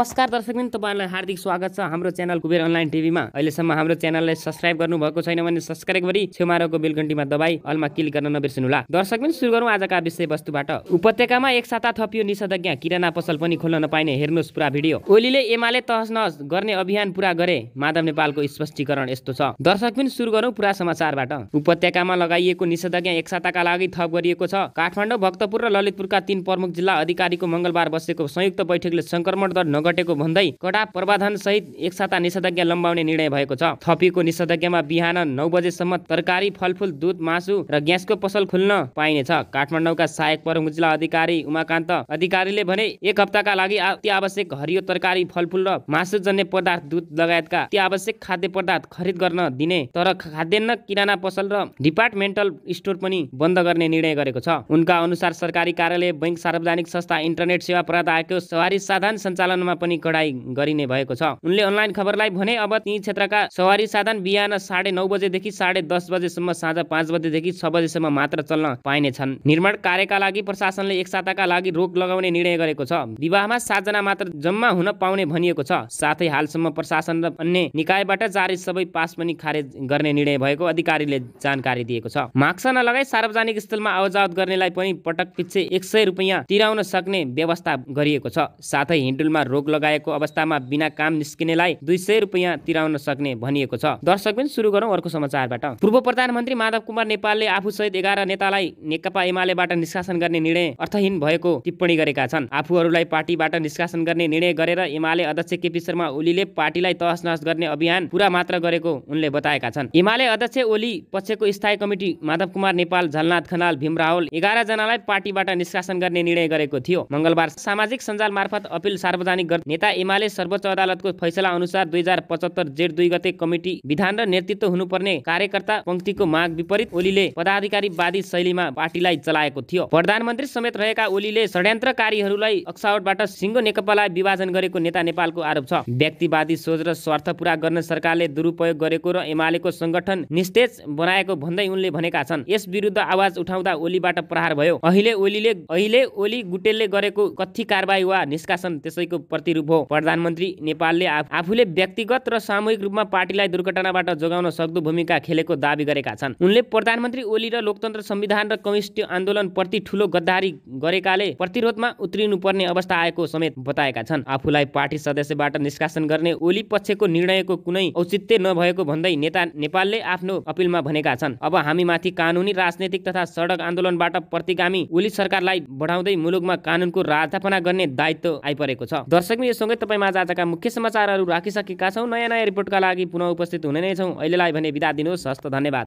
नमस्कार दर्शक दिन तपाईँलाई हार्दिक स्वागत छ हाम्रो च्यानल कुबेर अनलाइन टिभीमा अहिलेसम्म हाम्रो च्यानललाई सब्सक्राइब गर्नुभएको छैन भने सब्सक्राइब गरी छेउमारोको बेलघन्टीमा दबाई अलमा क्लिक गर्न दर्शक पनि सुरु गरौँ आजका विषयवस्तुबाट उपत्यकामा एक साता थपियो निषेधज्ञा किराना पसल पनि खोल्न नपाइने हेर्नुहोस् पुरा भिडियो ओलीले एमाले तहस नहस गर्ने अभियान पुरा गरे माधव नेपालको स्पष्टीकरण यस्तो छ दर्शक पनि सुरु गरौँ पुरा समाचारबाट उपत्यकामा लगाइएको निषेधज्ञा एक साताका लागि थप गरिएको छ काठमाडौँ भक्तपुर र ललितपुरका तीन प्रमुख जिल्ला अधिकारीको मङ्गलबार बसेको संयुक्त बैठकले सङ्क्रमण दर नगर घटेको भन्दै कडा प्रावधान सहित एक साता निषेधाज्ञा लम्बाउने निर्णय भएको छ थपिएको निषेधाज्ञामा बिहान नौ बजेसम्म तरकारी फलफुल दुध मासु र ग्यासको पसल खुल्न पाइनेछ काठमाडौँका सहायक प्रमुख जिल्ला अधिकारी उमाकान्त अधिकारीले भने एक हप्ताका लागि अति आवश्यक हरियो तरकारी फलफुल र मासु जन्य पदार्थ दुध लगायतका अति आवश्यक खाद्य पदार्थ खरिद गर्न दिने तर खाद्यान्न किराना पसल र डिपार्टमेन्टल स्टोर पनि बन्द गर्ने निर्णय गरेको छ उनका अनुसार सरकारी कार्यालय बैङ्क सार्वजनिक संस्था इन्टरनेट सेवा प्रदायको सवारी साधन सञ्चालनमा पनि कडाई गरिने भएको छ उनले अनलाइन खबरलाई भने अब ती क्षेत्रका सवारी साधन बिहान साढे नौ बजेदेखि साढे दस बजेसम्म साँझ पाँच बजेदेखि छ बजेसम्म मात्र चल्न पाइने छन् निर्माण कार्यका लागि प्रशासनले एक साताका लागि रोक लगाउने निर्णय गरेको छ विवाहमा सातजना मात्र जम्मा हुन पाउने भनिएको छ साथै हालसम्म प्रशासन र अन्य निकायबाट जारी सबै पास पनि खारेज गर्ने निर्णय भएको अधिकारीले जानकारी दिएको छ माक्सा नलगाई सार्वजनिक स्थलमा आवजावत गर्नेलाई पनि पटक पिच्छे एक सय रुपियाँ तिराउन सक्ने व्यवस्था गरिएको छ साथै हिन्डुलमा रोक लगाएको अवस्थामा बिना काम निस्किनेलाई दुई सय रुपियाँ तिराउन सक्ने भनिएको छ दर्शक सुरु गरौँ अर्को समाचारबाट पूर्व प्रधानमन्त्री माधव कुमार नेपालले आफू सहित एघार नेतालाई नेकपा एमालेबाट निष्कासन गर्ने निर्णय अर्थहीन भएको टिप्पणी गरेका छन् आफूहरूलाई पार्टीबाट निष्कासन गर्ने निर्णय गरेर एमाले अध्यक्ष केपी शर्मा ओलीले पार्टीलाई तहस नहस गर्ने अभियान पुरा मात्र गरेको उनले बताएका छन् एमाले अध्यक्ष ओली पक्षको स्थायी कमिटी माधव कुमार नेपाल झलनाथ खनाल भीम रावल एघार जनालाई पार्टीबाट निष्कासन गर्ने निर्णय गरेको थियो मङ्गलबार सामाजिक सञ्जाल मार्फत अपिल सार्वजनिक नेता एमाले सर्वोच्च अदालतको फैसला अनुसार दुई हजार पचहत्तर जेठ दुई गते कमिटी विधान र नेतृत्व हुनुपर्ने कार्यकर्ता पंक्तिको माग विपरीत ओलीले पदाधिकारीवादी शैलीमा पार्टीलाई चलाएको थियो प्रधानमन्त्री समेत रहेका ओलीले षड्यन्त्रकारीहरूलाई अक्सावटबाट सिङ्गो नेकपालाई विभाजन गरेको नेता नेपालको आरोप छ व्यक्तिवादी सोच र स्वार्थ पूरा गर्न सरकारले दुरुपयोग गरेको र एमालेको संगठन निस्तेज बनाएको भन्दै उनले भनेका छन् यस विरुद्ध आवाज उठाउँदा ओलीबाट प्रहार भयो अहिले ओलीले अहिले ओली गुटेलले गरेको कथी कारवाही वा निष्कासन त्यसैको प्रतिरूप हो प्रधानमन्त्री नेपालले आफूले व्यक्तिगत र सामूहिक रूपमा पार्टीलाई दुर्घटनाबाट जोगाउन सक्दो भूमिका खेलेको दावी गरेका छन् उनले प्रधानमन्त्री ओली र लोकतन्त्र संविधान र कम्युनिस्ट आन्दोलन प्रति ठुलो गद्दारी गरेकाले प्रतिरोधमा उत्रिनुपर्ने अवस्था आएको समेत बताएका छन् आफूलाई पार्टी सदस्यबाट निष्कासन गर्ने ओली पक्षको निर्णयको कुनै औचित्य नभएको भन्दै नेता नेपालले आफ्नो अपिलमा भनेका छन् अब हामी माथि कानुनी राजनैतिक तथा सडक आन्दोलनबाट प्रतिगामी ओली सरकारलाई बढाउँदै मुलुकमा कानुनको राजस्थापना गर्ने दायित्व आइपरेको छ दर्शक यो सँगै तपाईँमा आजका मुख्य समाचारहरू राखिसकेका छौँ नयाँ नयाँ रिपोर्टका लागि पुनः उपस्थित हुने नै छौँ अहिलेलाई भने बिदा दिनुहोस् हस्त धन्यवाद